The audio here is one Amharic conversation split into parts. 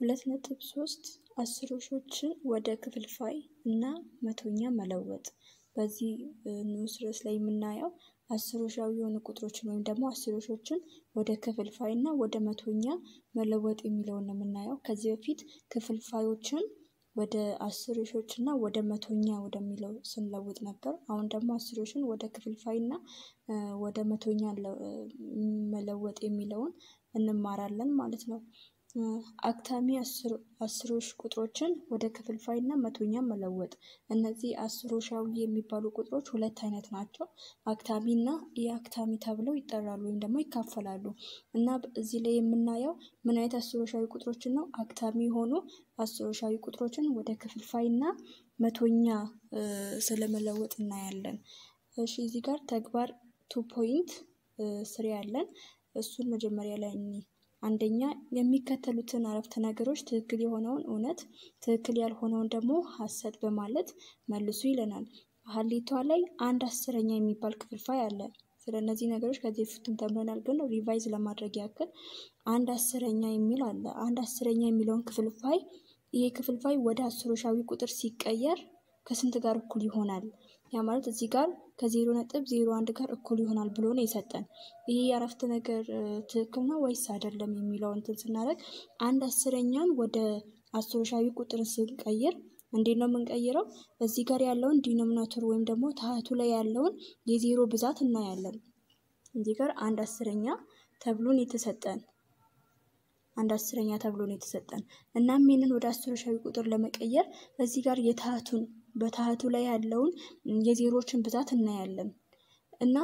ሁለት ነጥብ ሶስት አስሮሾችን ወደ ክፍልፋይ እና መቶኛ መለወጥ በዚህ ንዑስ ርዕስ ላይ የምናየው አስሮሻዊ የሆኑ ቁጥሮችን ወይም ደግሞ አስሮሾችን ወደ ክፍልፋይ እና ወደ መቶኛ መለወጥ የሚለውን ነው የምናየው። ከዚህ በፊት ክፍልፋዮችን ወደ አስሮሾች እና ወደ መቶኛ ወደሚለው ስንለውጥ ነበር። አሁን ደግሞ አስሮሽን ወደ ክፍልፋይ እና ወደ መቶኛ መለወጥ የሚለውን እንማራለን ማለት ነው። አክታሚ አስሮሽ ቁጥሮችን ወደ ክፍልፋይ እና መቶኛ መለወጥ። እነዚህ አስሮሻዊ የሚባሉ ቁጥሮች ሁለት አይነት ናቸው። አክታሚ እና የአክታሚ ተብለው ይጠራሉ ወይም ደግሞ ይካፈላሉ። እና እዚህ ላይ የምናየው ምን አይነት አስሮሻዊ ቁጥሮችን ነው? አክታሚ የሆኑ አስሮሻዊ ቁጥሮችን ወደ ክፍልፋይ እና መቶኛ ስለመለወጥ እናያለን። እሺ እዚህ ጋር ተግባር ቱ ፖይንት ስሪ ያለን እሱን መጀመሪያ ላይ አንደኛ የሚከተሉትን አረፍተ ነገሮች ትክክል የሆነውን እውነት፣ ትክክል ያልሆነውን ደግሞ ሐሰት በማለት መልሱ ይለናል። ሀሌቷ ላይ አንድ አስረኛ የሚባል ክፍልፋይ አለ። ስለ እነዚህ ነገሮች ከዚህ በፊትም ተምረናል፣ ግን ሪቫይዝ ለማድረግ ያክል አንድ አስረኛ የሚል አለ። አንድ አስረኛ የሚለውን ክፍልፋይ ይሄ ክፍልፋይ ወደ አስሮሻዊ ቁጥር ሲቀየር ከስንት ጋር እኩል ይሆናል? ያ ማለት እዚህ ጋር ከዜሮ ነጥብ ዜሮ አንድ ጋር እኩል ይሆናል ብሎ ነው የሰጠን። ይሄ የአረፍተ ነገር ትክክል ነው ወይስ አይደለም የሚለው እንትን ስናደርግ አንድ አስረኛን ወደ አስሮሻዊ ቁጥር ስንቀይር እንዴት ነው የምንቀይረው? እዚህ ጋር ያለውን ዲኖሚናቶር ወይም ደግሞ ታህቱ ላይ ያለውን የዜሮ ብዛት እናያለን። እዚህ ጋር አንድ አስረኛ ተብሎን የተሰጠን አንድ አስረኛ ተብሎ ነው የተሰጠን። እናም ይህንን ወደ አስሮሻዊ ቁጥር ለመቀየር እዚህ ጋር የታህቱን በታህቱ ላይ ያለውን የዜሮችን ብዛት እናያለን እና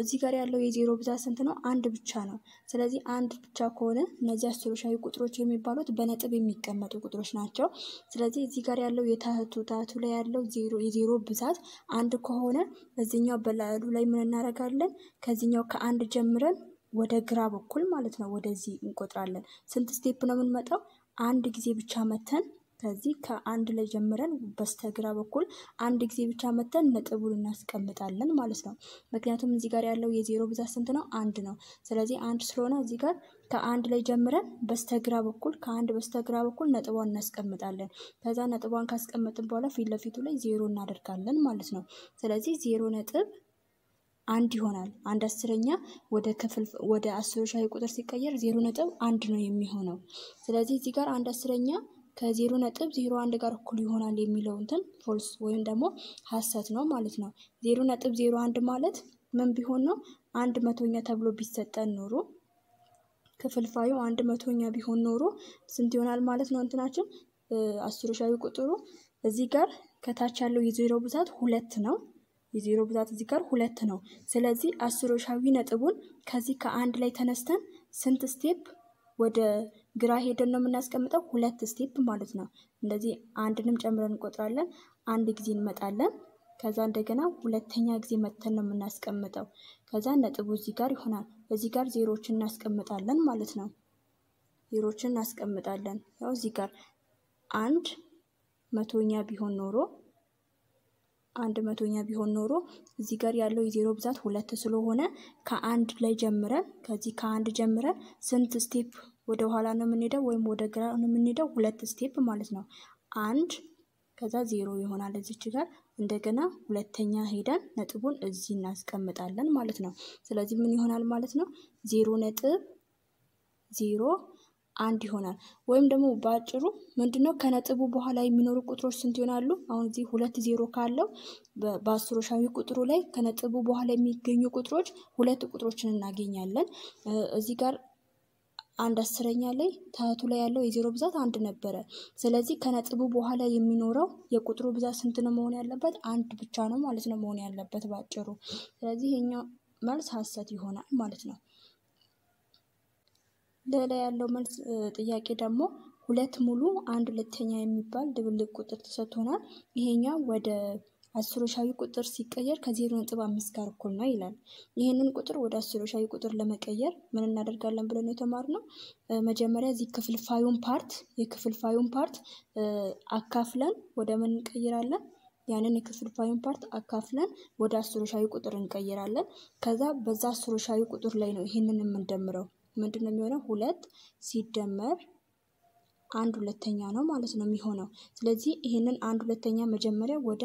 እዚህ ጋር ያለው የዜሮ ብዛት ስንት ነው? አንድ ብቻ ነው። ስለዚህ አንድ ብቻ ከሆነ እነዚህ አስርሻዊ ቁጥሮች የሚባሉት በነጥብ የሚቀመጡ ቁጥሮች ናቸው። ስለዚህ እዚህ ጋር ያለው የታህቱ ታህቱ ላይ ያለው የዜሮ ብዛት አንድ ከሆነ እዚኛው በላሉ ላይ ምን እናደርጋለን? ከዚኛው ከአንድ ጀምረን ወደ ግራ በኩል ማለት ነው ወደዚህ እንቆጥራለን። ስንት ስቴፕ ነው የምንመጣው? አንድ ጊዜ ብቻ መተን ከዚህ ከአንድ ላይ ጀምረን በስተግራ በኩል አንድ ጊዜ ብቻ መተን ነጥቡን እናስቀምጣለን ማለት ነው። ምክንያቱም እዚህ ጋር ያለው የዜሮ ብዛት ስንት ነው? አንድ ነው። ስለዚህ አንድ ስለሆነ እዚህ ጋር ከአንድ ላይ ጀምረን በስተግራ በኩል ከአንድ በስተግራ በኩል ነጥቧን እናስቀምጣለን። ከዛ ነጥቧን ካስቀመጥን በኋላ ፊት ለፊቱ ላይ ዜሮ እናደርጋለን ማለት ነው። ስለዚህ ዜሮ ነጥብ አንድ ይሆናል። አንድ አስረኛ ወደ ክፍል ወደ አስር ሻይ ቁጥር ሲቀየር ዜሮ ነጥብ አንድ ነው የሚሆነው። ስለዚህ እዚህ ጋር አንድ አስረኛ ከዜሮ ነጥብ ዜሮ አንድ ጋር እኩል ይሆናል የሚለው እንትን ፎልስ ወይም ደግሞ ሀሰት ነው ማለት ነው። ዜሮ ነጥብ ዜሮ አንድ ማለት ምን ቢሆን ነው? አንድ መቶኛ ተብሎ ቢሰጠን ኖሮ ክፍልፋዩ አንድ መቶኛ ቢሆን ኖሮ ስንት ይሆናል ማለት ነው እንትናችን አስሮሻዊ ቁጥሩ እዚህ ጋር ከታች ያለው የዜሮ ብዛት ሁለት ነው። የዜሮ ብዛት እዚህ ጋር ሁለት ነው። ስለዚህ አስሮሻዊ ነጥቡን ከዚህ ከአንድ ላይ ተነስተን ስንት ስቴፕ ወደ ግራ ሄደን ነው የምናስቀምጠው። ሁለት ስቴፕ ማለት ነው። እንደዚህ አንድንም ጨምረን እንቆጥራለን። አንድ ጊዜ እንመጣለን። ከዛ እንደገና ሁለተኛ ጊዜ መጥተን ነው የምናስቀምጠው። ከዛ ነጥቡ እዚህ ጋር ይሆናል። እዚህ ጋር ዜሮችን እናስቀምጣለን ማለት ነው። ዜሮችን እናስቀምጣለን። ያው እዚህ ጋር አንድ መቶኛ ቢሆን ኖሮ አንድ መቶኛ ቢሆን ኖሮ እዚህ ጋር ያለው የዜሮ ብዛት ሁለት ስለሆነ ከአንድ ላይ ጀምረን ከዚህ ከአንድ ጀምረን ስንት ስቴፕ ወደ ኋላ ነው የምንሄደው ወይም ወደ ግራ ነው የምንሄደው? ሁለት ስቴፕ ማለት ነው። አንድ ከዛ ዜሮ ይሆናል። እዚች ጋር እንደገና ሁለተኛ ሄደን ነጥቡን እዚህ እናስቀምጣለን ማለት ነው። ስለዚህ ምን ይሆናል ማለት ነው? ዜሮ ነጥብ ዜሮ አንድ ይሆናል። ወይም ደግሞ በአጭሩ ምንድነው ከነጥቡ በኋላ የሚኖሩ ቁጥሮች ስንት ይሆናሉ? አሁን እዚህ ሁለት ዜሮ ካለው በአስሮሻዊ ቁጥሩ ላይ ከነጥቡ በኋላ የሚገኙ ቁጥሮች ሁለት ቁጥሮችን እናገኛለን። እዚህ ጋር አንድ አስረኛ ላይ ታህቱ ላይ ያለው የዜሮ ብዛት አንድ ነበረ። ስለዚህ ከነጥቡ በኋላ የሚኖረው የቁጥሩ ብዛት ስንት ነው መሆን ያለበት? አንድ ብቻ ነው ማለት ነው መሆን ያለበት በአጭሩ። ስለዚህ የኛው መልስ ሀሰት ይሆናል ማለት ነው። ለላ ያለው መልስ ጥያቄ ደግሞ ሁለት ሙሉ አንድ ሁለተኛ የሚባል ድብልቅ ቁጥር ተሰጥቶናል። ይሄኛው ወደ አስሮሻዊ ቁጥር ሲቀየር ከዜሮ ነጥብ አምስት ጋር እኩል ነው ይላል። ይህንን ቁጥር ወደ አስሮሻዊ ቁጥር ለመቀየር ምን እናደርጋለን ብለን የተማርነው መጀመሪያ እዚህ ክፍልፋዩን ፓርት የክፍልፋዩን ፓርት አካፍለን ወደ ምን እንቀይራለን? ያንን የክፍልፋዩን ፓርት አካፍለን ወደ አስሮሻዊ ቁጥር እንቀይራለን። ከዛ በዛ አስሮሻዊ ቁጥር ላይ ነው ይህንን የምንደምረው። ምንድን ነው የሚሆነው? ሁለት ሲደመር አንድ ሁለተኛ ነው ማለት ነው የሚሆነው። ስለዚህ ይህንን አንድ ሁለተኛ መጀመሪያ ወደ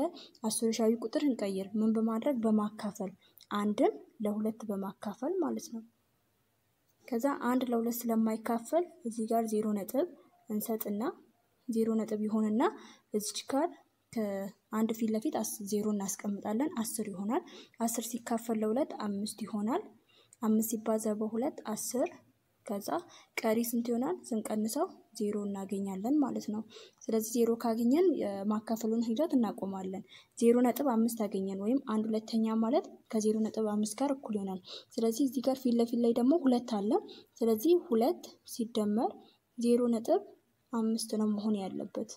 አስርሻዊ ቁጥር እንቀይር። ምን በማድረግ በማካፈል አንድን ለሁለት በማካፈል ማለት ነው። ከዛ አንድ ለሁለት ስለማይካፈል እዚህ ጋር ዜሮ ነጥብ እንሰጥና ዜሮ ነጥብ ይሆንና እዚች ጋር ከአንድ ፊት ለፊት ዜሮ እናስቀምጣለን። አስር ይሆናል። አስር ሲካፈል ለሁለት አምስት ይሆናል። አምስት ሲባዛ በሁለት አስር ከዛ ቀሪ ስንት ይሆናል? ስንቀንሰው ዜሮ እናገኛለን ማለት ነው። ስለዚህ ዜሮ ካገኘን ማካፈሉን ሂደት እናቆማለን። ዜሮ ነጥብ አምስት አገኘን ወይም አንድ ሁለተኛ ማለት ከዜሮ ነጥብ አምስት ጋር እኩል ይሆናል። ስለዚህ እዚህ ጋር ፊት ለፊት ላይ ደግሞ ሁለት አለ። ስለዚህ ሁለት ሲደመር ዜሮ ነጥብ አምስት ነው መሆን ያለበት።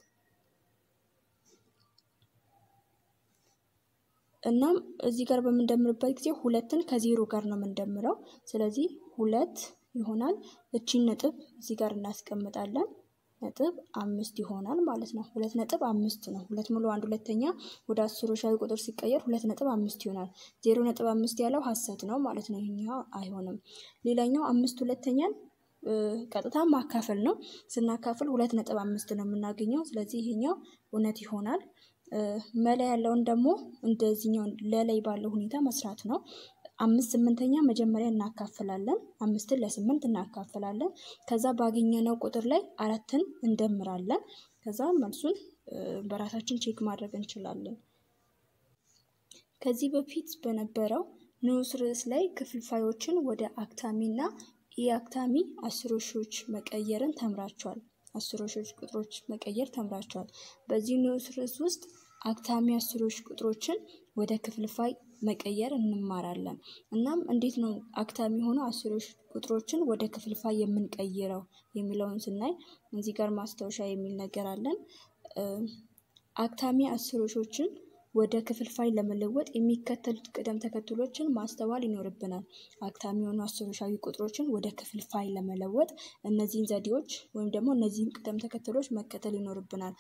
እናም እዚህ ጋር በምንደምርበት ጊዜ ሁለትን ከዜሮ ጋር ነው የምንደምረው። ስለዚህ ሁለት ይሆናል። እቺን ነጥብ እዚህ ጋር እናስቀምጣለን። ነጥብ አምስት ይሆናል ማለት ነው። ሁለት ነጥብ አምስት ነው። ሁለት ሙሉ አንድ ሁለተኛ ወደ አስሮሻዊ ቁጥር ሲቀየር ሁለት ነጥብ አምስት ይሆናል። ዜሮ ነጥብ አምስት ያለው ሀሰት ነው ማለት ነው። ይህኛው አይሆንም። ሌላኛው አምስት ሁለተኛን ቀጥታ ማካፈል ነው። ስናካፍል ሁለት ነጥብ አምስት ነው የምናገኘው። ስለዚህ ይሄኛው እውነት ይሆናል። መላይ ያለውን ደግሞ እንደዚህኛው ለላይ ባለው ሁኔታ መስራት ነው። አምስት ስምንተኛ መጀመሪያ እናካፍላለን። አምስትን ለስምንት እናካፍላለን። ከዛ ባገኘነው ቁጥር ላይ አራትን እንደምራለን። ከዛ መልሱን በራሳችን ቼክ ማድረግ እንችላለን። ከዚህ በፊት በነበረው ንዑስ ርዕስ ላይ ክፍልፋዮችን ወደ አክታሚ እና ኢአክታሚ አስር መቀየርን ተምራቸዋል አስሮሾች ቁጥሮች መቀየር ተምራቸዋል። በዚህ ንዑስ ርዕስ ውስጥ አግታሚ አስሮሽ ቁጥሮችን ወደ ክፍልፋይ መቀየር እንማራለን። እናም እንዴት ነው አግታሚ ሆኖ አስሮሽ ቁጥሮችን ወደ ክፍልፋይ የምንቀይረው የሚለውን ስናይ እዚህ ጋር ማስታወሻ የሚል ነገር አለን። አግታሚ አስሮሾችን ወደ ክፍልፋይ ለመለወጥ የሚከተሉት ቅደም ተከትሎችን ማስተዋል ይኖርብናል። አግታሚ የሆኑ አስርዮሻዊ ቁጥሮችን ወደ ክፍልፋይ ለመለወጥ እነዚህን ዘዴዎች ወይም ደግሞ እነዚህን ቅደም ተከተሎች መከተል ይኖርብናል።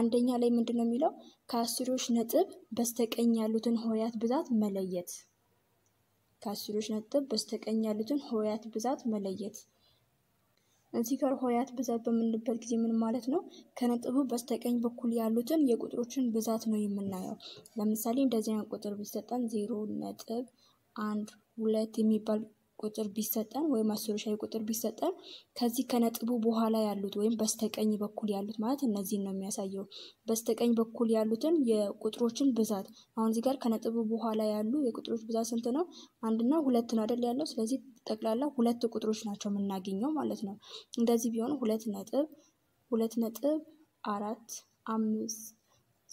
አንደኛ ላይ ምንድን ነው የሚለው ከአስርዮሽ ነጥብ በስተቀኝ ያሉትን ሆሄያት ብዛት መለየት። ከአስርዮሽ ነጥብ በስተቀኝ ያሉትን ሆሄያት ብዛት መለየት እዚህ ጋር ሆሄያት ብዛት በምንልበት ጊዜ ምን ማለት ነው? ከነጥቡ በስተቀኝ በኩል ያሉትን የቁጥሮችን ብዛት ነው የምናየው። ለምሳሌ እንደዚህ ቁጥር ቢሰጠን ዜሮ ነጥብ አንድ ሁለት የሚባል ቁጥር ቢሰጠን ወይም አስር ቁጥር ቢሰጠን ከዚህ ከነጥቡ በኋላ ያሉት ወይም በስተቀኝ በኩል ያሉት ማለት እነዚህን ነው የሚያሳየው። በስተቀኝ በኩል ያሉትን የቁጥሮችን ብዛት አሁን እዚህ ጋር ከነጥቡ በኋላ ያሉ የቁጥሮች ብዛት ስንት ነው? አንድና ሁለት ነው አይደል ያለው። ስለዚህ ጠቅላላ ሁለት ቁጥሮች ናቸው የምናገኘው ማለት ነው። እንደዚህ ቢሆን ሁለት ነጥብ ሁለት ነጥብ አራት አምስት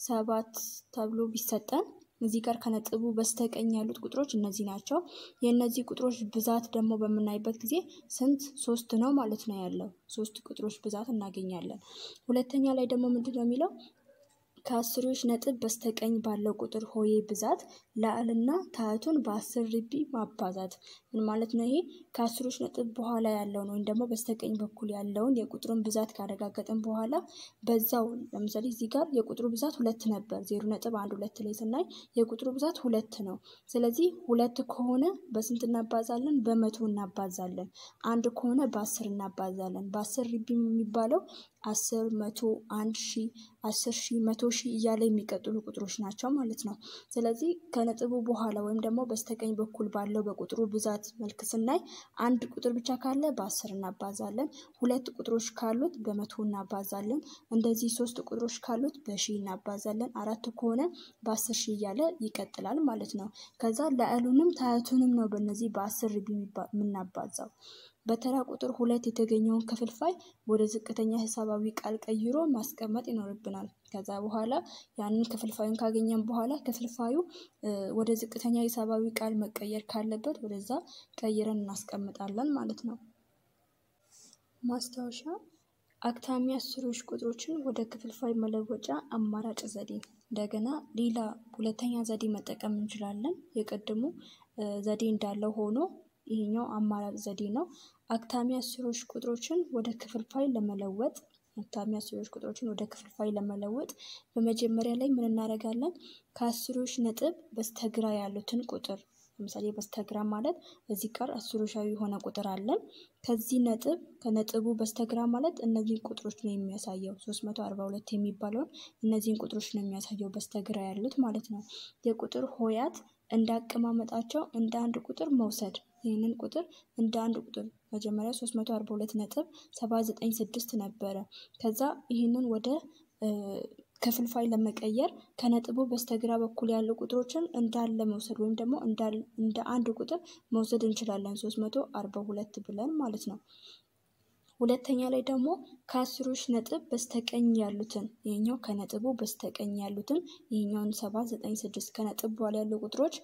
ሰባት ተብሎ ቢሰጠን እዚህ ጋር ከነጥቡ በስተቀኝ ያሉት ቁጥሮች እነዚህ ናቸው። የእነዚህ ቁጥሮች ብዛት ደግሞ በምናይበት ጊዜ ስንት ሶስት ነው ማለት ነው ያለው ሶስት ቁጥሮች ብዛት እናገኛለን። ሁለተኛ ላይ ደግሞ ምንድን ነው የሚለው ከአስሮች ነጥብ በስተቀኝ ባለው ቁጥር ሆዬ ብዛት ላዕልና ታህቱን በአስር ርቢ ማባዛት። ምን ማለት ነው? ይሄ ከአስሮች ነጥብ በኋላ ያለውን ወይም ደግሞ በስተቀኝ በኩል ያለውን የቁጥሩን ብዛት ካረጋገጥን በኋላ በዛው ለምሳሌ እዚህ ጋር የቁጥሩ ብዛት ሁለት ነበር። ዜሮ ነጥብ አንድ ሁለት ላይ ስናይ የቁጥሩ ብዛት ሁለት ነው። ስለዚህ ሁለት ከሆነ በስንት እናባዛለን? በመቶ እናባዛለን። አንድ ከሆነ በአስር እናባዛለን። በአስር ርቢ የሚባለው አስር መቶ አንድ ሺ አስር ሺ መቶ ሺ እያለ የሚቀጥሉ ቁጥሮች ናቸው ማለት ነው። ስለዚህ ከነጥቡ በኋላ ወይም ደግሞ በስተቀኝ በኩል ባለው በቁጥሩ ብዛት መልክ ስናይ አንድ ቁጥር ብቻ ካለ በአስር እናባዛለን። ሁለት ቁጥሮች ካሉት በመቶ እናባዛለን። እንደዚህ ሶስት ቁጥሮች ካሉት በሺ እናባዛለን። አራት ከሆነ በአስር ሺ እያለ ይቀጥላል ማለት ነው። ከዛ ለአሉንም ታያቱንም ነው በነዚህ በአስር የምናባዛው። በተራ ቁጥር ሁለት የተገኘውን ክፍልፋይ ወደ ዝቅተኛ ሂሳባዊ ቃል ቀይሮ ማስቀመጥ ይኖርብናል። ከዛ በኋላ ያንን ክፍልፋዩን ካገኘን በኋላ ክፍልፋዩ ወደ ዝቅተኛ ሂሳባዊ ቃል መቀየር ካለበት ወደዛ ቀይረን እናስቀምጣለን ማለት ነው። ማስታወሻ አክታሚ አስሮች ቁጥሮችን ወደ ክፍልፋይ መለወጫ አማራጭ ዘዴ እንደገና ሌላ ሁለተኛ ዘዴ መጠቀም እንችላለን። የቀድሞ ዘዴ እንዳለው ሆኖ ይሄኛው አማራጭ ዘዴ ነው። አክታሚያ አስሮች ቁጥሮችን ወደ ክፍል ፋይል ለመለወጥ አግታሚ አስሮች ቁጥሮችን ወደ ክፍል ፋይል ለመለወጥ በመጀመሪያ ላይ ምን እናደርጋለን? ከአስሮሽ ነጥብ በስተግራ ያሉትን ቁጥር ለምሳሌ በስተግራ ማለት እዚህ ጋር አስሮሻዊ የሆነ ቁጥር አለን። ከዚህ ነጥብ ከነጥቡ በስተግራ ማለት እነዚህን ቁጥሮች ነው የሚያሳየው። 342 የሚባለውን እነዚህን ቁጥሮች ነው የሚያሳየው በስተግራ ያሉት ማለት ነው። የቁጥር ሆያት እንዳቀማመጣቸው እንደ አንድ ቁጥር መውሰድ ይህንን ቁጥር እንደ አንድ ቁጥር መጀመሪያ 342 ነጥብ 796 ነበረ። ከዛ ይህንን ወደ ክፍልፋይ ለመቀየር ከነጥቡ በስተግራ በኩል ያሉ ቁጥሮችን እንዳለ መውሰድ ወይም ደግሞ እንደ አንድ ቁጥር መውሰድ እንችላለን 342 ብለን ማለት ነው። ሁለተኛ ላይ ደግሞ ከአስሮች ነጥብ በስተቀኝ ያሉትን ይህኛው ከነጥቡ በስተቀኝ ያሉትን ይህኛውን ሰባት ዘጠኝ ስድስት ከነጥብ በኋላ ያሉ ቁጥሮች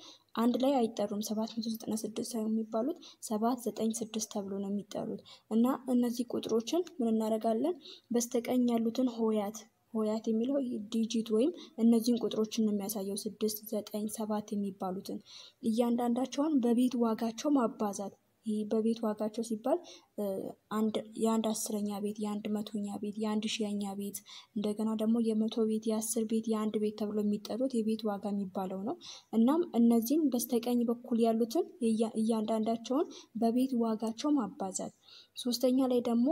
አንድ ላይ አይጠሩም። ሰባት መቶ ዘጠና ስድስት ሳይሆን የሚባሉት ሰባት ዘጠኝ ስድስት ተብሎ ነው የሚጠሩት እና እነዚህ ቁጥሮችን ምን እናደርጋለን? በስተቀኝ ያሉትን ሆያት ሆያት የሚለው ዲጂት ወይም እነዚህን ቁጥሮችን ነው የሚያሳየው። ስድስት ዘጠኝ ሰባት የሚባሉትን እያንዳንዳቸውን በቤት ዋጋቸው ማባዛት በቤት ዋጋቸው ሲባል አንድ የአንድ አስረኛ ቤት የአንድ መቶኛ ቤት የአንድ ሺያኛ ቤት እንደገና ደግሞ የመቶ ቤት የአስር ቤት የአንድ ቤት ተብሎ የሚጠሩት የቤት ዋጋ የሚባለው ነው። እናም እነዚህም በስተቀኝ በኩል ያሉትን እያንዳንዳቸውን በቤት ዋጋቸው ማባዛት ሶስተኛ ላይ ደግሞ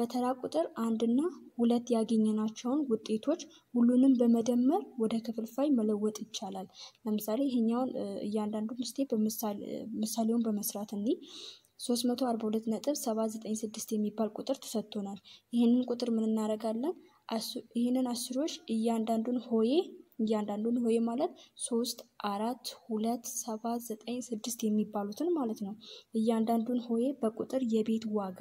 በተራ ቁጥር አንድ እና ሁለት ያገኘናቸውን ውጤቶች ሁሉንም በመደመር ወደ ክፍልፋይ መለወጥ ይቻላል። ለምሳሌ ይሄኛውን እያንዳንዱን ስቴፕ ምሳሌውን በመስራት እኔ 342.796 የሚባል ቁጥር ተሰጥቶናል። ይህንን ቁጥር ምን እናደርጋለን? ይህንን አስሮች እያንዳንዱን ሆዬ እያንዳንዱን ሆዬ ማለት ሶስት አራት ሁለት ሰባት ዘጠኝ ስድስት የሚባሉትን ማለት ነው። እያንዳንዱን ሆዬ በቁጥር የቤት ዋጋ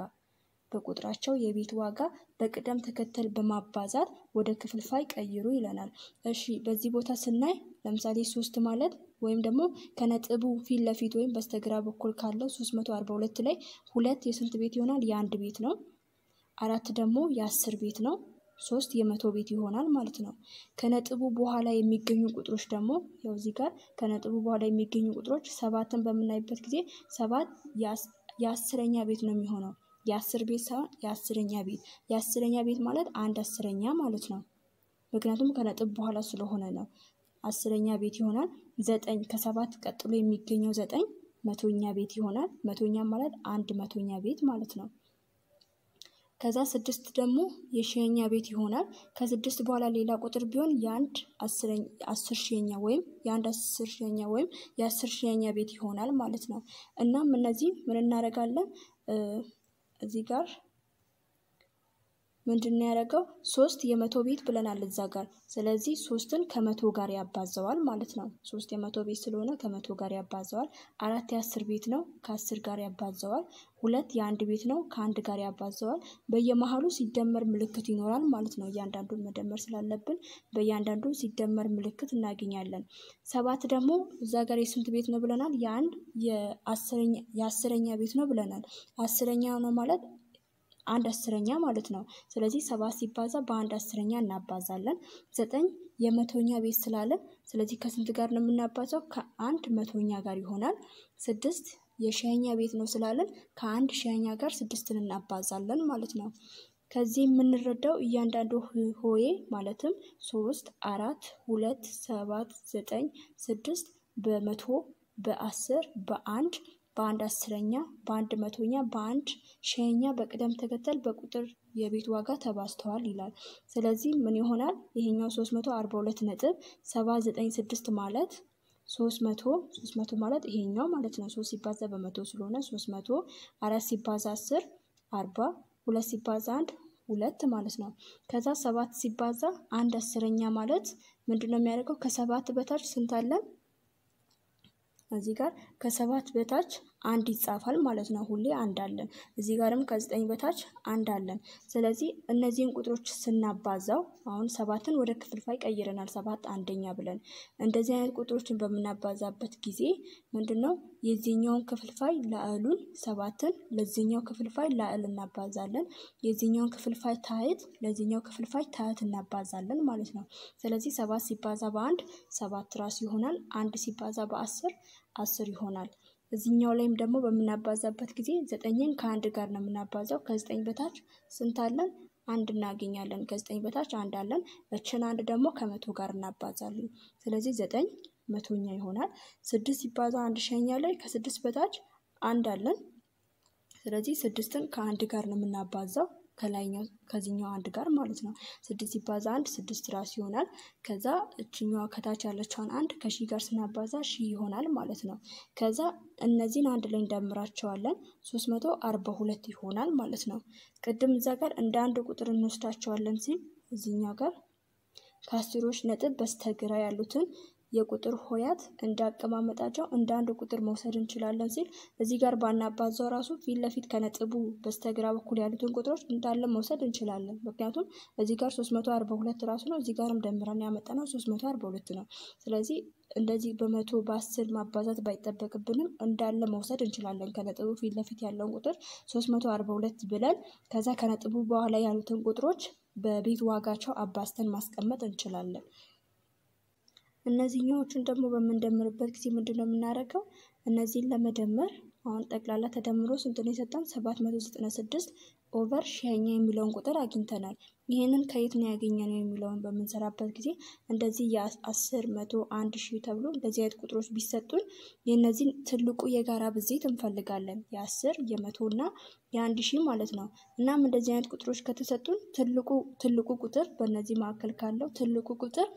በቁጥራቸው የቤት ዋጋ በቅደም ተከተል በማባዛት ወደ ክፍልፋይ ቀይሩ ይለናል። እሺ በዚህ ቦታ ስናይ ለምሳሌ ሶስት ማለት ወይም ደግሞ ከነጥቡ ፊት ለፊት ወይም በስተግራ በኩል ካለው 342 ላይ ሁለት የስንት ቤት ይሆናል? የአንድ ቤት ነው። አራት ደግሞ የአስር ቤት ነው። ሶስት የመቶ ቤት ይሆናል ማለት ነው። ከነጥቡ በኋላ የሚገኙ ቁጥሮች ደግሞ ያው እዚህ ጋር ከነጥቡ በኋላ የሚገኙ ቁጥሮች ሰባትን በምናይበት ጊዜ ሰባት የአስረኛ ቤት ነው የሚሆነው። የአስር ቤት ሳይሆን የአስረኛ ቤት የአስረኛ ቤት ማለት አንድ አስረኛ ማለት ነው። ምክንያቱም ከነጥብ በኋላ ስለሆነ ነው። አስረኛ ቤት ይሆናል። ዘጠኝ ከሰባት ቀጥሎ የሚገኘው ዘጠኝ መቶኛ ቤት ይሆናል። መቶኛ ማለት አንድ መቶኛ ቤት ማለት ነው። ከዛ ስድስት ደግሞ የሺኛ ቤት ይሆናል። ከስድስት በኋላ ሌላ ቁጥር ቢሆን የአንድ አስር ሺኛ ወይም የአንድ አስር ሺኛ ወይም የአስር ሺኛ ቤት ይሆናል ማለት ነው። እናም እነዚህ ምን እናደርጋለን? Sieger ምንድን ያደረገው ሶስት የመቶ ቤት ብለናል እዛ ጋር። ስለዚህ ሶስትን ከመቶ ጋር ያባዘዋል ማለት ነው። ሶስት የመቶ ቤት ስለሆነ ከመቶ ጋር ያባዘዋል። አራት የአስር ቤት ነው፣ ከአስር ጋር ያባዘዋል። ሁለት የአንድ ቤት ነው፣ ከአንድ ጋር ያባዘዋል። በየመሀሉ ሲደመር ምልክት ይኖራል ማለት ነው። እያንዳንዱ መደመር ስላለብን በእያንዳንዱ ሲደመር ምልክት እናገኛለን። ሰባት ደግሞ እዛ ጋር የስንት ቤት ነው ብለናል? የአንድ የአስረኛ ቤት ነው ብለናል። አስረኛ ነው ማለት አንድ አስረኛ ማለት ነው። ስለዚህ ሰባት ሲባዛ በአንድ አስረኛ እናባዛለን። ዘጠኝ የመቶኛ ቤት ስላለ ስለዚህ ከስንት ጋር ነው የምናባዛው? ከአንድ መቶኛ ጋር ይሆናል። ስድስት የሻኛ ቤት ነው ስላለን ከአንድ ሻኛ ጋር ስድስትን እናባዛለን ማለት ነው። ከዚህ የምንረዳው እያንዳንዱ ሆሄ ማለትም ሶስት፣ አራት፣ ሁለት፣ ሰባት፣ ዘጠኝ፣ ስድስት በመቶ በአስር በአንድ በአንድ አስረኛ በአንድ መቶኛ በአንድ ሺህኛ በቅደም ተከተል በቁጥር የቤት ዋጋ ተባዝተዋል ይላል። ስለዚህ ምን ይሆናል? ይሄኛው 342 ነጥብ 796 ማለት 300 300 ማለት ይሄኛው ማለት ነው። 3 ሲባዛ በመቶ ስለሆነ 300 4 ሲባዛ 10 40 2 ሲባዛ 1 ሁለት ማለት ነው። ከዛ ሰባት ሲባዛ አንድ አስረኛ ማለት ምንድን ነው የሚያደርገው? ከሰባት በታች ስንት አለን? እዚህ ጋር ከሰባት በታች አንድ ይጻፋል ማለት ነው። ሁሌ አንድ አለን። እዚህ ጋርም ከዘጠኝ በታች አንድ አለን። ስለዚህ እነዚህን ቁጥሮች ስናባዛው አሁን ሰባትን ወደ ክፍልፋይ ቀይረናል። ሰባት አንደኛ ብለን እንደዚህ አይነት ቁጥሮችን በምናባዛበት ጊዜ ምንድን ነው የዚህኛውን ክፍልፋይ ላዕሉን ሰባትን ለዚህኛው ክፍልፋይ ላዕል እናባዛለን። የዚህኛውን ክፍልፋይ ታየት ለዚህኛው ክፍልፋይ ታየት እናባዛለን ማለት ነው። ስለዚህ ሰባት ሲባዛ በአንድ ሰባት ራሱ ይሆናል። አንድ ሲባዛ በአስር አስር ይሆናል። እዚኛው ላይም ደግሞ በምናባዛበት ጊዜ ዘጠኝን ከአንድ ጋር ነው የምናባዛው። ከዘጠኝ በታች ስንት አለን? አንድ እናገኛለን። ከዘጠኝ በታች አንድ አለን። እችን አንድ ደግሞ ከመቶ ጋር እናባዛለን። ስለዚህ ዘጠኝ መቶኛ ይሆናል። ስድስት ሲባዛ አንድ ሸኛ ላይ ከስድስት በታች አንድ አለን። ስለዚህ ስድስትን ከአንድ ጋር ነው የምናባዛው። ከላይኛው ከዚህኛው አንድ ጋር ማለት ነው። ስድስት ሲባዛ አንድ ስድስት ራስ ይሆናል። ከዛ እችኛዋ ከታች ያለችውን አንድ ከሺ ጋር ስናባዛ ሺ ይሆናል ማለት ነው። ከዛ እነዚህን አንድ ላይ እንደምራቸዋለን ሶስት መቶ አርባ ሁለት ይሆናል ማለት ነው። ቅድም እዛ ጋር እንደ አንድ ቁጥር እንወስዳቸዋለን ሲል እዚኛው ጋር ከአስሮች ነጥብ በስተግራ ያሉትን የቁጥር ሆያት እንዳቀማመጣቸው እንደ አንድ ቁጥር መውሰድ እንችላለን ሲል እዚህ ጋር ባናባዛው ራሱ ፊት ለፊት ከነጥቡ በስተግራ በኩል ያሉትን ቁጥሮች እንዳለን መውሰድ እንችላለን። ምክንያቱም እዚህ ጋር 342 ራሱ ነው፣ እዚህ ጋርም ደምረን ያመጣነው 342 ነው። ስለዚህ እንደዚህ በመቶ በአስር ማባዛት ባይጠበቅብንም እንዳለ መውሰድ እንችላለን። ከነጥቡ ፊት ለፊት ያለውን ቁጥር 342 ብለን ከዛ ከነጥቡ በኋላ ያሉትን ቁጥሮች በቤት ዋጋቸው አባዝተን ማስቀመጥ እንችላለን። እነዚህኞቹን ደግሞ በምንደምርበት ጊዜ ምንድነው የምናደርገው? እነዚህን ለመደመር አሁን ጠቅላላ ተደምሮ ስንት ነው የሰጠን? 796 ኦቨር ሺኛ የሚለውን ቁጥር አግኝተናል። ይህንን ከየት ነው ያገኘነው የሚለውን በምንሰራበት ጊዜ እንደዚህ የ10 መቶ አንድ ሺህ ተብሎ እንደዚህ አይነት ቁጥሮች ቢሰጡን የእነዚህን ትልቁ የጋራ ብዜት እንፈልጋለን። የ10 የመቶ እና የአንድ ሺህ ማለት ነው። እናም እንደዚህ አይነት ቁጥሮች ከተሰጡን ትልቁ ትልቁ ቁጥር በእነዚህ መካከል ካለው ትልቁ ቁጥር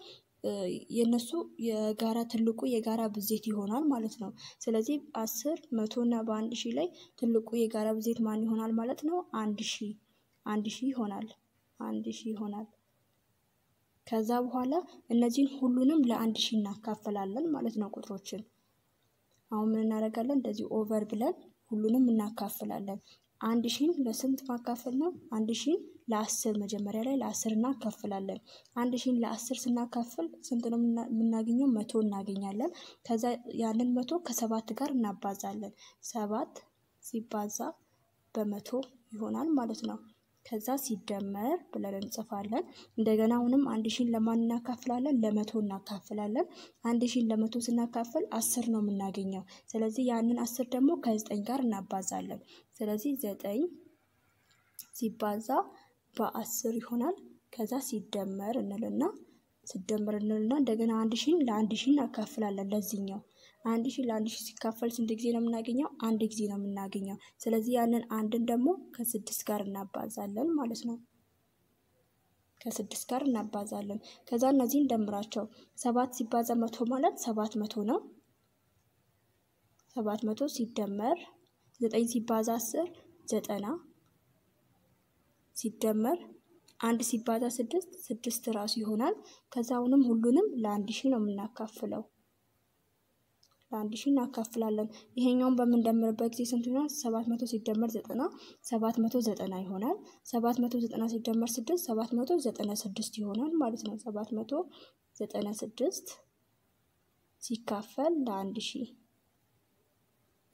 የነሱ የጋራ ትልቁ የጋራ ብዜት ይሆናል ማለት ነው። ስለዚህ አስር መቶ እና በአንድ ሺህ ላይ ትልቁ የጋራ ብዜት ማን ይሆናል ማለት ነው? አንድ ሺህ አንድ ሺህ ይሆናል አንድ ሺህ ይሆናል። ከዛ በኋላ እነዚህን ሁሉንም ለአንድ ሺህ እናካፈላለን ማለት ነው። ቁጥሮችን አሁን ምን እናደርጋለን? እንደዚህ ኦቨር ብለን ሁሉንም እናካፍላለን አንድ ሺን ለስንት ማካፈል ነው? አንድ ሺን ለአስር መጀመሪያ ላይ ለአስር እናካፍላለን። አንድ ሺን ለአስር ስናካፍል ስንት ነው የምናገኘው? መቶ እናገኛለን። ከዛ ያንን መቶ ከሰባት ጋር እናባዛለን። ሰባት ሲባዛ በመቶ ይሆናል ማለት ነው። ከዛ ሲደመር ብለን እንጽፋለን። እንደገና አሁንም አንድ ሺን ለማን እናካፍላለን? ለመቶ እናካፍላለን። አንድ ሺን ለመቶ ስናካፍል አስር ነው የምናገኘው። ስለዚህ ያንን አስር ደግሞ ከዘጠኝ ጋር እናባዛለን። ስለዚህ ዘጠኝ ሲባዛ በአስር ይሆናል። ከዛ ሲደመር እንልና ሲደመር እንልና እንደገና አንድ ሺን ለአንድ ሺን እናካፍላለን ለዚህኛው አንድ ሺ ለአንድ ሺ ሲካፈል ስንት ጊዜ ነው የምናገኘው? አንድ ጊዜ ነው የምናገኘው። ስለዚህ ያንን አንድን ደግሞ ከስድስት ጋር እናባዛለን ማለት ነው። ከስድስት ጋር እናባዛለን። ከዛ እነዚህን ደምራቸው። ሰባት ሲባዛ መቶ ማለት ሰባት መቶ ነው። ሰባት መቶ ሲደመር ዘጠኝ ሲባዛ አስር ዘጠና ሲደመር አንድ ሲባዛ ስድስት ስድስት ራሱ ይሆናል። ከዛ አሁንም ሁሉንም ለአንድ ሺ ነው የምናካፍለው። ለአንድ ሺህ እናካፍላለን። ይሄኛውን በምንደምርበት ጊዜ ስንት ይሆናል? ሰባት መቶ ሲደመር ዘጠና ሰባት መቶ ዘጠና ይሆናል። ሰባት መቶ ዘጠና ሲደመር ስድስት ሰባት መቶ ዘጠና ስድስት ይሆናል ማለት ነው። ሰባት መቶ ዘጠና ስድስት ሲካፈል ለአንድ ሺህ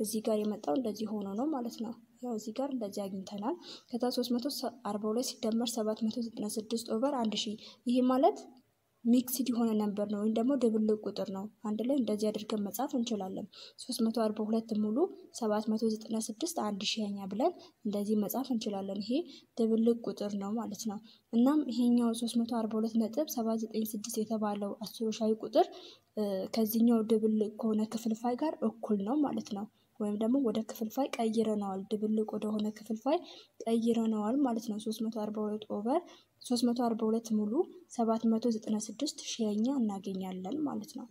እዚህ ጋር የመጣው እንደዚህ ሆኖ ነው ማለት ነው። ያው እዚህ ጋር እንደዚህ አግኝተናል። ከዛ 342 ሲደመር 796 ኦቨር 1000 ይህ ማለት ሚክስድ የሆነ ነንበር ነው ወይም ደግሞ ድብልቅ ቁጥር ነው። አንድ ላይ እንደዚህ አድርገን መጻፍ እንችላለን። 342 ሙሉ 796 አንድ ሺህኛ ብለን እንደዚህ መጻፍ እንችላለን። ይሄ ድብልቅ ቁጥር ነው ማለት ነው። እናም ይሄኛው 342 ነጥብ 796 የተባለው አስሮሻዊ ቁጥር ከዚህኛው ድብልቅ ከሆነ ክፍልፋይ ጋር እኩል ነው ማለት ነው። ወይም ደግሞ ወደ ክፍልፋይ ቀይረነዋል። ድብልቅ ወደሆነ ክፍልፋይ ቀይረነዋል ማለት ነው። 342 ኦቨር 342 ሙሉ 796 ሺያኛ እናገኛለን ማለት ነው።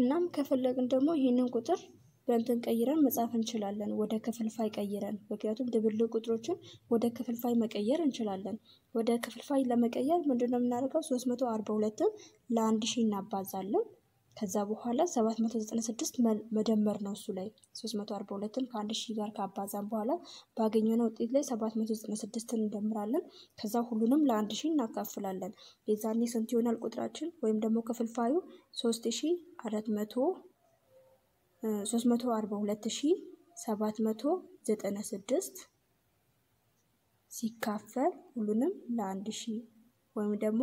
እናም ከፈለግን ደግሞ ይህንን ቁጥር በእንትን ቀይረን መጻፍ እንችላለን፣ ወደ ክፍልፋይ ቀይረን። ምክንያቱም ድብልቅ ቁጥሮችን ወደ ክፍልፋይ መቀየር እንችላለን። ወደ ክፍልፋይ ለመቀየር ምንድነው የምናደርገው? 342ን ለአንድ ሺህ እናባዛለን። ከዛ በኋላ 796 መደመር ነው እሱ ላይ 342ን ከአንድ ሺህ ጋር ካባዛን በኋላ ባገኘነው ውጤት ላይ 796 እንደምራለን። ከዛ ሁሉንም ለአንድ ሺህ እናካፍላለን። የዛኔ ስንት ይሆናል ቁጥራችን ወይም ደግሞ ክፍልፋዩ 3400 342796 ሲካፈል ሁሉንም ለአንድ ሺህ ወይም ደግሞ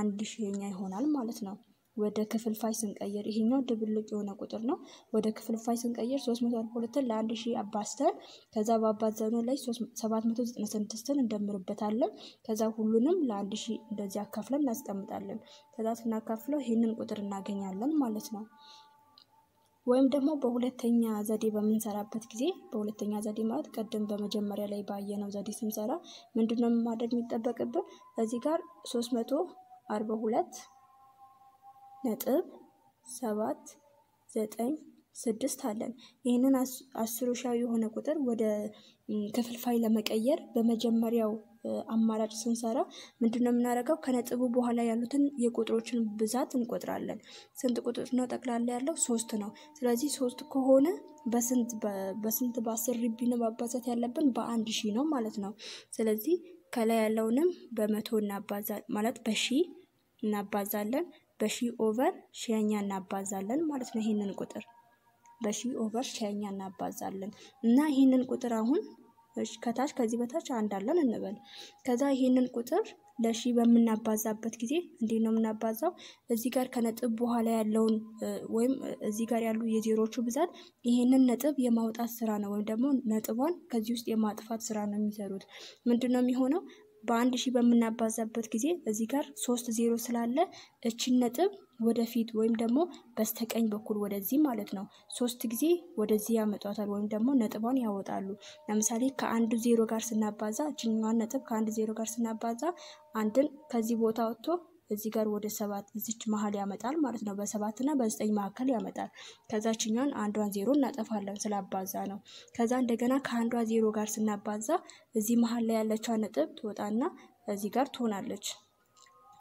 አንድ ሺህኛ ይሆናል ማለት ነው። ወደ ክፍልፋይ ስንቀይር ይሄኛው ድብልቅ የሆነ ቁጥር ነው። ወደ ክፍልፋይ ስንቀይር 342 ለ1000 አባዝተን ከዛ ባባዛነው ላይ 796ን እንደምርበታለን። ከዛ ሁሉንም ለ1000 እንደዚህ አካፍለን እናስቀምጣለን። ከዛ ስናካፍለው ይህንን ቁጥር እናገኛለን ማለት ነው። ወይም ደግሞ በሁለተኛ ዘዴ በምንሰራበት ጊዜ በሁለተኛ ዘዴ ማለት ቀደም በመጀመሪያ ላይ ባየነው ዘዴ ስንሰራ ምንድነው ማድረግ የሚጠበቅብን እዚህ ጋር 342 ነጥብ ሰባት ዘጠኝ ስድስት አለን። ይህንን አስሩ ሻዊ የሆነ ቁጥር ወደ ክፍልፋይ ለመቀየር በመጀመሪያው አማራጭ ስንሰራ ምንድን ነው የምናደርገው? ከነጥቡ በኋላ ያሉትን የቁጥሮችን ብዛት እንቆጥራለን። ስንት ቁጥር ነው ጠቅላላ ያለው? ሶስት ነው። ስለዚህ ሶስት ከሆነ በስንት በአስር ሪቢ ነው ማባዛት ያለብን? በአንድ ሺህ ነው ማለት ነው። ስለዚህ ከላይ ያለውንም በመቶ እናባዛል ማለት በሺህ እናባዛለን። በሺ ኦቨር ሺያኛ እናባዛለን ማለት ነው። ይህንን ቁጥር በሺ ኦቨር ሺያኛ እናባዛለን እና ይህንን ቁጥር አሁን ከታች ከዚህ በታች አንድ አለን እንበል። ከዛ ይህንን ቁጥር ለሺ በምናባዛበት ጊዜ እንዴት ነው የምናባዛው? እዚህ ጋር ከነጥብ በኋላ ያለውን ወይም እዚህ ጋር ያሉ የዜሮቹ ብዛት ይህንን ነጥብ የማውጣት ስራ ነው፣ ወይም ደግሞ ነጥቧን ከዚህ ውስጥ የማጥፋት ስራ ነው የሚሰሩት። ምንድን ነው የሚሆነው? በአንድ ሺህ በምናባዛበት ጊዜ እዚህ ጋር ሶስት ዜሮ ስላለ እችን ነጥብ ወደፊት ወይም ደግሞ በስተቀኝ በኩል ወደዚህ ማለት ነው። ሶስት ጊዜ ወደዚህ ያመጧታል ወይም ደግሞ ነጥቧን ያወጣሉ። ለምሳሌ ከአንዱ ዜሮ ጋር ስናባዛ እችኛዋን ነጥብ ከአንድ ዜሮ ጋር ስናባዛ አንድን ከዚህ ቦታ ወጥቶ እዚህ ጋር ወደ ሰባት እዚች መሀል ያመጣል ማለት ነው። በሰባት እና በዘጠኝ መካከል ያመጣል። ከዛችኛውን አንዷን ዜሮ እናጠፋለን ስላባዛ ነው። ከዛ እንደገና ከአንዷ ዜሮ ጋር ስናባዛ እዚህ መሀል ላይ ያለችው ነጥብ ትወጣና እዚህ ጋር ትሆናለች።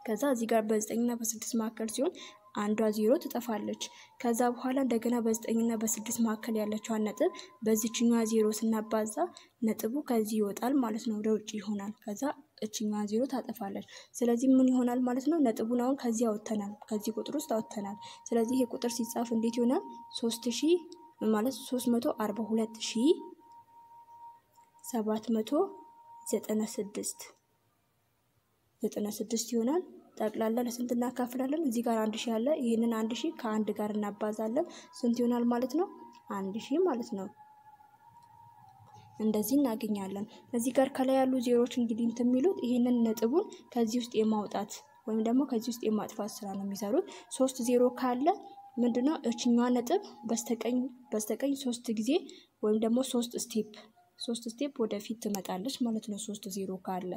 ከዛ እዚህ ጋር በዘጠኝና በስድስት መካከል ሲሆን አንዷ ዜሮ ትጠፋለች። ከዛ በኋላ እንደገና በዘጠኝና በስድስት መካከል ያለችዋን ነጥብ በዚችኛ ዜሮ ስናባዛ ነጥቡ ከዚህ ይወጣል ማለት ነው፣ ወደ ውጭ ይሆናል። ከዛ እችኛዋን ዜሮ ታጠፋለች። ስለዚህ ምን ይሆናል ማለት ነው? ነጥቡን አሁን ከዚህ አወጥተናል፣ ከዚህ ቁጥር ውስጥ አወጥተናል። ስለዚህ ይሄ ቁጥር ሲጻፍ እንዴት ይሆናል? ሶስት ሺ ማለት ሶስት መቶ አርባ ሁለት ሺ ሰባት መቶ ዘጠና ስድስት ዘጠና ስድስት ይሆናል። ጠቅላላ ለስንት እናካፍላለን? እዚህ ጋር አንድ ሺ አለ። ይህንን አንድ ሺ ከአንድ ጋር እናባዛለን። ስንት ይሆናል ማለት ነው? አንድ ሺ ማለት ነው። እንደዚህ እናገኛለን። እዚህ ጋር ከላይ ያሉ ዜሮች እንግዲህ እንትን የሚሉት ይህንን ነጥቡን ከዚህ ውስጥ የማውጣት ወይም ደግሞ ከዚህ ውስጥ የማጥፋት ስራ ነው የሚሰሩት። ሶስት ዜሮ ካለ ምንድነው እችኛዋ ነጥብ በስተቀኝ በስተቀኝ ሶስት ጊዜ ወይም ደግሞ ሶስት ስቴፕ ሶስት ስቴፕ ወደፊት ትመጣለች ማለት ነው። ሶስት ዜሮ ካለ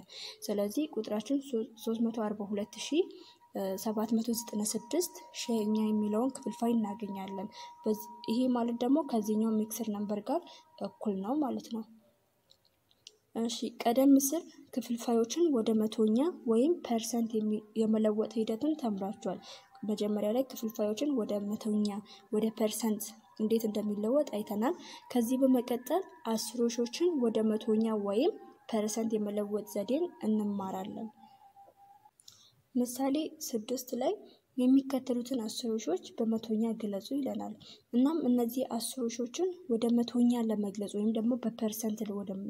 ስለዚህ ቁጥራችን ሶስት መቶ አርባ ሁለት ሺህ 796 ሸኛ የሚለውን ክፍልፋይ እናገኛለን። ይሄ ማለት ደግሞ ከዚህኛው ሚክስር ነምበር ጋር እኩል ነው ማለት ነው። እሺ ቀደም ሲል ክፍልፋዮችን ወደ መቶኛ ወይም ፐርሰንት የመለወጥ ሂደትን ተምራችኋል። መጀመሪያ ላይ ክፍልፋዮችን ወደ መቶኛ ወደ ፐርሰንት እንዴት እንደሚለወጥ አይተናል። ከዚህ በመቀጠል አስሮሾችን ወደ መቶኛ ወይም ፐርሰንት የመለወጥ ዘዴን እንማራለን። ምሳሌ ስድስት ላይ የሚከተሉትን አስር ውሾች በመቶኛ ግለጹ ይለናል። እናም እነዚህ አስር ውሾችን ወደ መቶኛ ለመግለጽ ወይም ደግሞ በፐርሰንት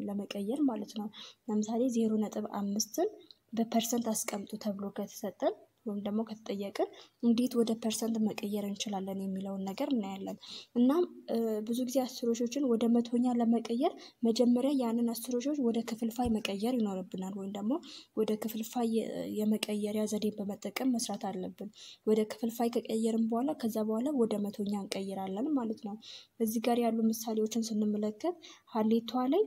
ለመቀየር ማለት ነው። ለምሳሌ ዜሮ ነጥብ አምስትን በፐርሰንት አስቀምጡ ተብሎ ከተሰጠን ወይም ደግሞ ከተጠየቅን እንዴት ወደ ፐርሰንት መቀየር እንችላለን የሚለውን ነገር እናያለን። እናም ብዙ ጊዜ አስሮሾችን ወደ መቶኛ ለመቀየር መጀመሪያ ያንን አስሮሾች ወደ ክፍልፋይ መቀየር ይኖርብናል ወይም ደግሞ ወደ ክፍልፋይ የመቀየሪያ ዘዴን በመጠቀም መስራት አለብን። ወደ ክፍልፋይ ከቀየርን በኋላ ከዛ በኋላ ወደ መቶኛ እንቀይራለን ማለት ነው። እዚህ ጋር ያሉ ምሳሌዎችን ስንመለከት ሀሌቷ ላይ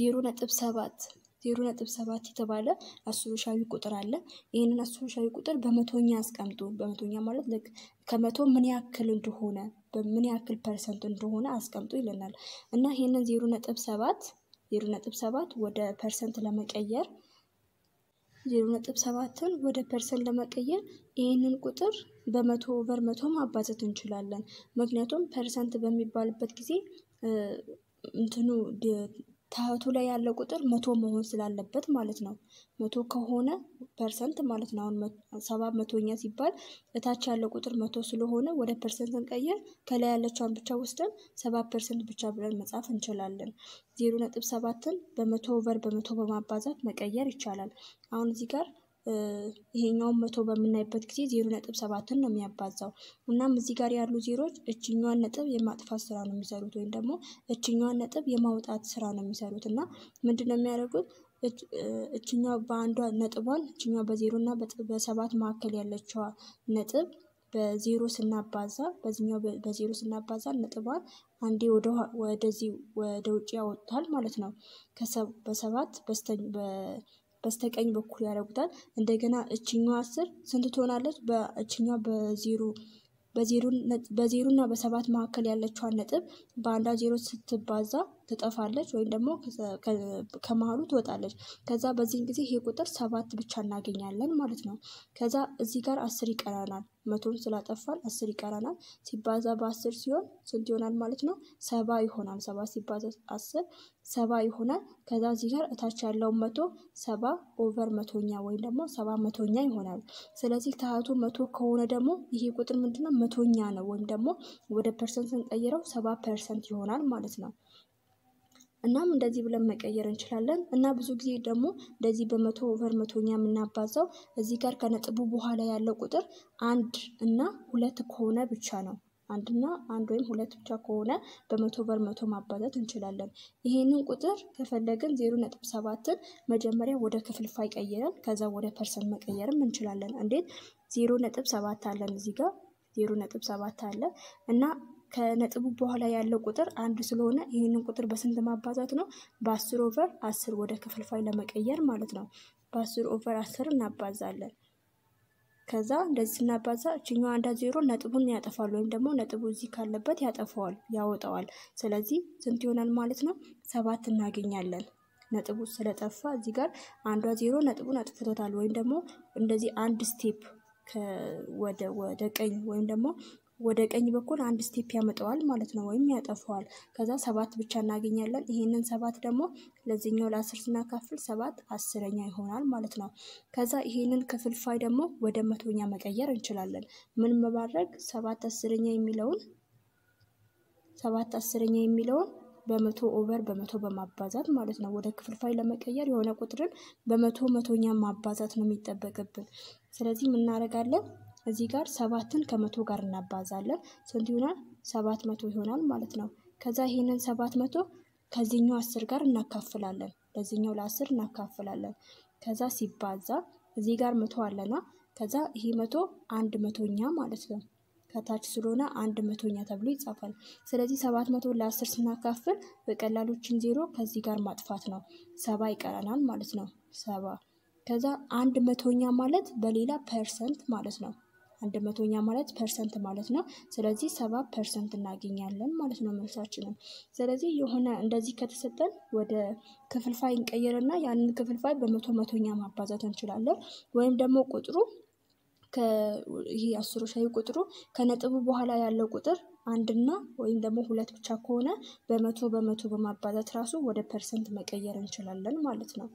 ዜሮ ነጥብ ሰባት ዜሮ ነጥብ ሰባት የተባለ አስርሻዊ ቁጥር አለ። ይህንን አስርሻዊ ቁጥር በመቶኛ አስቀምጡ። በመቶኛ ማለት ልክ ከመቶ ምን ያክል እንደሆነ በምን ያክል ፐርሰንት እንደሆነ አስቀምጡ ይለናል እና ይህንን ዜሮ ነጥብ ሰባት ዜሮ ነጥብ ሰባት ወደ ፐርሰንት ለመቀየር ዜሮ ነጥብ ሰባትን ወደ ፐርሰንት ለመቀየር ይህንን ቁጥር በመቶ ኦቨር መቶ ማባዘት እንችላለን። ምክንያቱም ፐርሰንት በሚባልበት ጊዜ እንትኑ ታህቱ ላይ ያለው ቁጥር መቶ መሆን ስላለበት ማለት ነው። መቶ ከሆነ ፐርሰንት ማለት ነው። አሁን ሰባ መቶኛ ሲባል እታች ያለው ቁጥር መቶ ስለሆነ ወደ ፐርሰንት እንቀየር። ከላይ ያለችዋን ብቻ ወስደን ሰባ ፐርሰንት ብቻ ብለን መጻፍ እንችላለን። ዜሮ ነጥብ ሰባትን በመቶ ኦቨር በመቶ በማባዛት መቀየር ይቻላል። አሁን እዚህ ጋር ይሄኛውን መቶ በምናይበት ጊዜ ዜሮ ነጥብ ሰባትን ነው የሚያባዛው። እናም እዚህ ጋር ያሉ ዜሮች እችኛዋን ነጥብ የማጥፋት ስራ ነው የሚሰሩት ወይም ደግሞ እችኛዋን ነጥብ የማውጣት ስራ ነው የሚሰሩት እና ምንድን ነው የሚያደርጉት እችኛ በአንዷ ነጥቧን እችኛ በዜሮ እና በሰባት መካከል ያለችዋ ነጥብ በዜሮ ስናባዛ በዚኛው በዜሮ ስናባዛ ነጥቧን አንዴ ወደዚህ ወደ ውጭ ያወጣል ማለት ነው። በሰባት በስተኝ በስተቀኝ በኩል ያደርጉታል። እንደገና እችኛዋ አስር ስንት ትሆናለች? በእችኛ በዜሮ በዜሮ እና በሰባት መካከል ያለችዋን ነጥብ በአንዷ ዜሮ ስትባዛ ትጠፋለች ወይም ደግሞ ከመሀሉ ትወጣለች። ከዛ በዚህን ጊዜ ይሄ ቁጥር ሰባት ብቻ እናገኛለን ማለት ነው። ከዛ እዚህ ጋር አስር ይቀረናል መቶን ስላጠፋን አስር ይቀረናል። ሲባዛ በአስር ሲሆን ስንት ይሆናል ማለት ነው? ሰባ ይሆናል። ሰባ ሲባዛ አስር ሰባ ይሆናል። ከዛ እዚህ ጋር እታች ያለውን መቶ ሰባ ኦቨር መቶኛ ወይም ደግሞ ሰባ መቶኛ ይሆናል። ስለዚህ ታህቱ መቶ ከሆነ ደግሞ ይሄ ቁጥር ምንድነው? መቶኛ ነው ወይም ደግሞ ወደ ፐርሰንት ስንቀይረው ሰባ ፐርሰንት ይሆናል ማለት ነው። እናም እንደዚህ ብለን መቀየር እንችላለን እና ብዙ ጊዜ ደግሞ እንደዚህ በመቶ ኦቨር መቶኛ የምናባዛው እዚህ ጋር ከነጥቡ በኋላ ያለው ቁጥር አንድ እና ሁለት ከሆነ ብቻ ነው። አንድና አንድ ወይም ሁለት ብቻ ከሆነ በመቶ ኦቨር መቶ ማባዛት እንችላለን። ይሄንን ቁጥር ከፈለግን ዜሮ ነጥብ ሰባትን መጀመሪያ ወደ ክፍልፋይ ቀይረን ከዛ ወደ ፐርሰንት መቀየርም እንችላለን። እንዴት ዜሮ ነጥብ ሰባት አለን እዚህ ጋር ዜሮ ነጥብ ሰባት አለ እና ከነጥቡ በኋላ ያለው ቁጥር አንድ ስለሆነ ይህንን ቁጥር በስንት ማባዛት ነው? በአስር ኦቨር አስር ወደ ክፍልፋይ ለመቀየር ማለት ነው። በአስር ኦቨር አስር እናባዛለን። ከዛ እንደዚህ ስናባዛ እችኛዋ አንዳ ዜሮ ነጥቡን ያጠፋል፣ ወይም ደግሞ ነጥቡ እዚህ ካለበት ያጠፋዋል፣ ያወጣዋል። ስለዚህ ስንት ይሆናል ማለት ነው? ሰባት እናገኛለን። ነጥቡ ስለጠፋ እዚህ ጋር አንዷ ዜሮ ነጥቡን አጥፍቶታል፣ ወይም ደግሞ እንደዚህ አንድ ስቴፕ ወደ ቀኝ ወይም ደግሞ ወደ ቀኝ በኩል አንድ ስቴፕ ያመጣዋል ማለት ነው፣ ወይም ያጠፈዋል። ከዛ ሰባት ብቻ እናገኛለን። ይሄንን ሰባት ደግሞ ለዚህኛው ለአስር ስናካፍል ሰባት አስረኛ ይሆናል ማለት ነው። ከዛ ይሄንን ክፍልፋይ ደግሞ ወደ መቶኛ መቀየር እንችላለን። ምን መባረግ ሰባት አስረኛ የሚለውን ሰባት አስረኛ የሚለውን በመቶ ኦቨር በመቶ በማባዛት ማለት ነው። ወደ ክፍልፋይ ለመቀየር የሆነ ቁጥርን በመቶ መቶኛ ማባዛት ነው የሚጠበቅብን። ስለዚህ ምናደርጋለን እዚህ ጋር ሰባትን ከመቶ ጋር እናባዛለን። ስንት ይሆናል? ሰባት መቶ ይሆናል ማለት ነው። ከዛ ይሄንን ሰባት መቶ ከዚህኛው አስር ጋር እናካፍላለን። ለዚህኛው ለአስር እናካፍላለን። ከዛ ሲባዛ እዚህ ጋር መቶ አለና ከዛ ይሄ መቶ አንድ መቶኛ ማለት ነው። ከታች ስለሆነ አንድ መቶኛ ተብሎ ይጻፋል። ስለዚህ ሰባት መቶ ለአስር ስናካፍል በቀላሎችን ዜሮ ከዚህ ጋር ማጥፋት ነው። ሰባ ይቀረናል ማለት ነው። ሰባ ከዛ አንድ መቶኛ ማለት በሌላ ፐርሰንት ማለት ነው። አንድ መቶኛ ማለት ፐርሰንት ማለት ነው። ስለዚህ ሰባ ፐርሰንት እናገኛለን ማለት ነው መልሳችንን። ስለዚህ የሆነ እንደዚህ ከተሰጠን ወደ ክፍልፋይ እንቀይርና ያንን ክፍልፋይ በመቶ መቶኛ ማባዛት እንችላለን። ወይም ደግሞ ቁጥሩ ይሄ ሻይ ቁጥሩ ከነጥቡ በኋላ ያለው ቁጥር አንድና ወይም ደግሞ ሁለት ብቻ ከሆነ በመቶ በመቶ በማባዛት ራሱ ወደ ፐርሰንት መቀየር እንችላለን ማለት ነው።